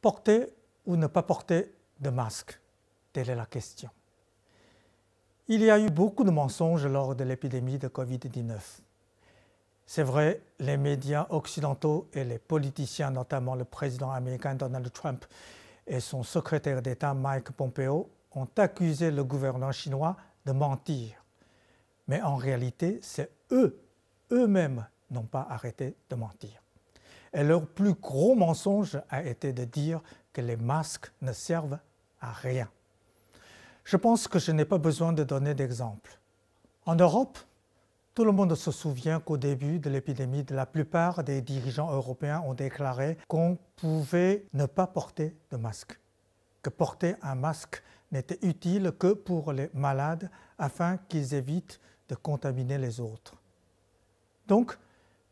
Porter ou ne pas porter de masque Telle est la question. Il y a eu beaucoup de mensonges lors de l'épidémie de Covid-19. C'est vrai, les médias occidentaux et les politiciens, notamment le président américain Donald Trump et son secrétaire d'État Mike Pompeo, ont accusé le gouvernement chinois de mentir. Mais en réalité, c'est eux, eux-mêmes, n'ont pas arrêté de mentir. Et leur plus gros mensonge a été de dire que les masques ne servent à rien. Je pense que je n'ai pas besoin de donner d'exemple. En Europe, tout le monde se souvient qu'au début de l'épidémie, la plupart des dirigeants européens ont déclaré qu'on pouvait ne pas porter de masque, que porter un masque n'était utile que pour les malades afin qu'ils évitent de contaminer les autres. Donc,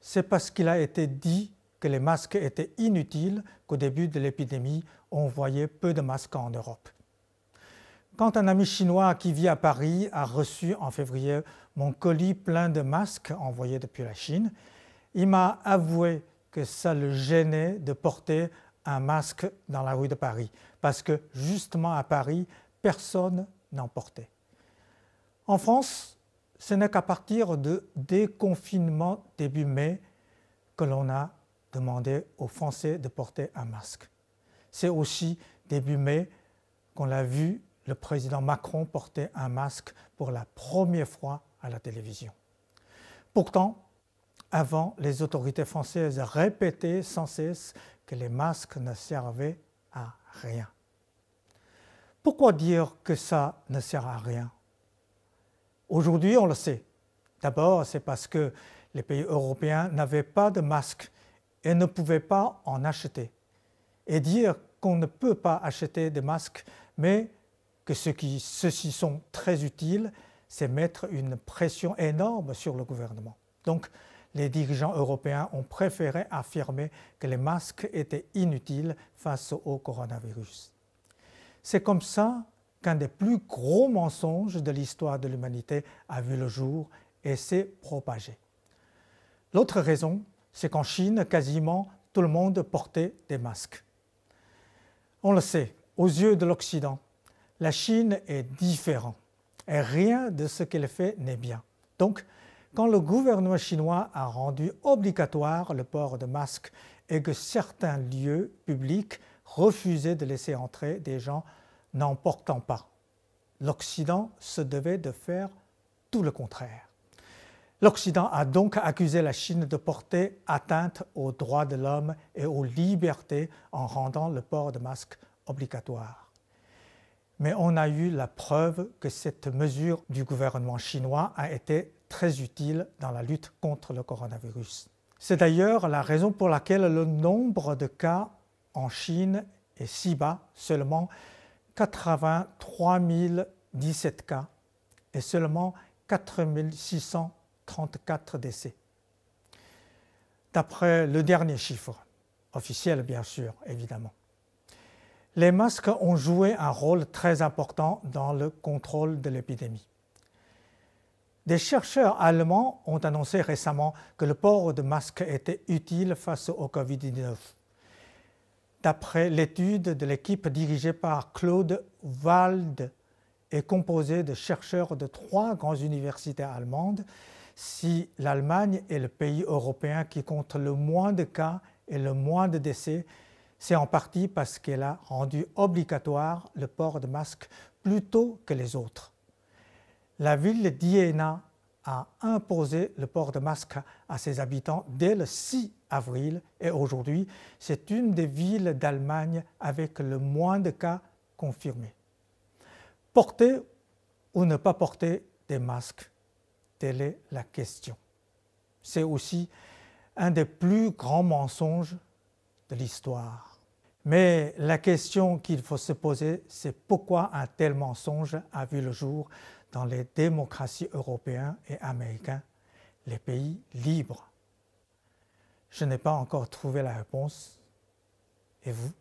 c'est parce qu'il a été dit que les masques étaient inutiles qu'au début de l'épidémie, on voyait peu de masques en Europe. Quand un ami chinois qui vit à Paris a reçu en février mon colis plein de masques envoyés depuis la Chine, il m'a avoué que ça le gênait de porter un masque dans la rue de Paris, parce que justement à Paris, personne n'en portait. En France, ce n'est qu'à partir de déconfinement début mai que l'on a demander aux Français de porter un masque. C'est aussi début mai qu'on a vu le président Macron porter un masque pour la première fois à la télévision. Pourtant, avant, les autorités françaises répétaient sans cesse que les masques ne servaient à rien. Pourquoi dire que ça ne sert à rien Aujourd'hui, on le sait. D'abord, c'est parce que les pays européens n'avaient pas de masques et ne pouvaient pas en acheter. Et dire qu'on ne peut pas acheter des masques, mais que ceux-ci sont très utiles, c'est mettre une pression énorme sur le gouvernement. Donc, les dirigeants européens ont préféré affirmer que les masques étaient inutiles face au coronavirus. C'est comme ça qu'un des plus gros mensonges de l'histoire de l'humanité a vu le jour et s'est propagé. L'autre raison, c'est qu'en Chine, quasiment tout le monde portait des masques. On le sait, aux yeux de l'Occident, la Chine est différente et rien de ce qu'elle fait n'est bien. Donc, quand le gouvernement chinois a rendu obligatoire le port de masques et que certains lieux publics refusaient de laisser entrer des gens n'en portant pas, l'Occident se devait de faire tout le contraire. L'Occident a donc accusé la Chine de porter atteinte aux droits de l'homme et aux libertés en rendant le port de masque obligatoire. Mais on a eu la preuve que cette mesure du gouvernement chinois a été très utile dans la lutte contre le coronavirus. C'est d'ailleurs la raison pour laquelle le nombre de cas en Chine est si bas, seulement 83 017 cas et seulement 4 600 34 décès. D'après le dernier chiffre, officiel bien sûr, évidemment. Les masques ont joué un rôle très important dans le contrôle de l'épidémie. Des chercheurs allemands ont annoncé récemment que le port de masques était utile face au Covid-19. D'après l'étude de l'équipe dirigée par Claude Wald et composée de chercheurs de trois grandes universités allemandes, si l'Allemagne est le pays européen qui compte le moins de cas et le moins de décès, c'est en partie parce qu'elle a rendu obligatoire le port de masque plus tôt que les autres. La ville d'Iéna a imposé le port de masque à ses habitants dès le 6 avril et aujourd'hui, c'est une des villes d'Allemagne avec le moins de cas confirmés. Porter ou ne pas porter des masques Telle est la question. C'est aussi un des plus grands mensonges de l'histoire. Mais la question qu'il faut se poser, c'est pourquoi un tel mensonge a vu le jour dans les démocraties européennes et américaines, les pays libres Je n'ai pas encore trouvé la réponse. Et vous